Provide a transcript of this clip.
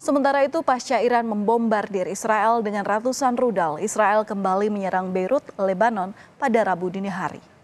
Sementara itu, pasca Iran membombardir Israel dengan ratusan rudal, Israel kembali menyerang Beirut, Lebanon pada Rabu dini hari.